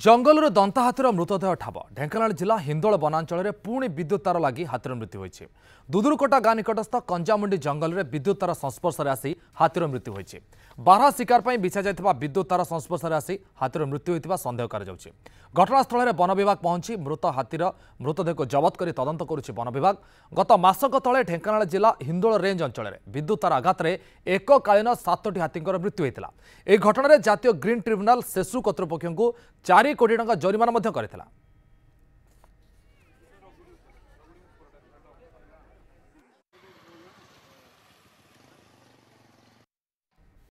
ଜଙ୍ଗଲରୁ ଦନ୍ତା ହାତୀର ମୃତଦେହ ଠାବ ଢେଙ୍କାନାଳ ଜିଲ୍ଲା ହିନ୍ଦୋଳ ବନାଞ୍ଚଳରେ ପୁଣି ବିଦ୍ୟୁତ୍ ତାର ଲାଗି ହାତୀର ମୃତ୍ୟୁ ହୋଇଛି ଦୁଦୁରୁକୋଟା ଗାଁ ନିକଟସ୍ଥ କଞ୍ଜାମୁଣ୍ଡି ଜଙ୍ଗଲରେ ବିଦ୍ୟୁତ୍ ତାର ସଂସ୍ପର୍ଶରେ ଆସି ହାତୀର ମୃତ୍ୟୁ ହୋଇଛି ବାରହା ଶିକାର ପାଇଁ ବିଛାଯାଇଥିବା ବିଦ୍ୟୁତ୍ ତାର ସଂସ୍ପର୍ଶରେ ଆସି ହାତୀର ମୃତ୍ୟୁ ହୋଇଥିବା ସନ୍ଦେହ କରାଯାଉଛି ଘଟଣାସ୍ଥଳରେ ବନ ବିଭାଗ ପହଞ୍ଚି ମୃତ ହାତୀର ମୃତଦେହକୁ ଜବତ କରି ତଦନ୍ତ କରୁଛି ବନ ବିଭାଗ ଗତ ମାସକ ତଳେ ଢେଙ୍କାନାଳ ଜିଲ୍ଲା ହିନ୍ଦୋଳ ରେଞ୍ଜ ଅଞ୍ଚଳରେ ବିଦ୍ୟୁତ୍ ତାର ଆଘାତରେ ଏକକାଳୀନ ସାତଟି ହାତୀଙ୍କର ମୃତ୍ୟୁ ହୋଇଥିଲା ଏହି ଘଟଣାରେ ଜାତୀୟ ଗ୍ରୀନ୍ ଟ୍ରିବ୍ୟୁନାଲ୍ ଶେଷୁ କର୍ତ୍ତୃପକ୍ଷଙ୍କୁ ଚାରି କୋଟି ଟଙ୍କା ଜରିମାନା ମଧ୍ୟ କରିଥିଲା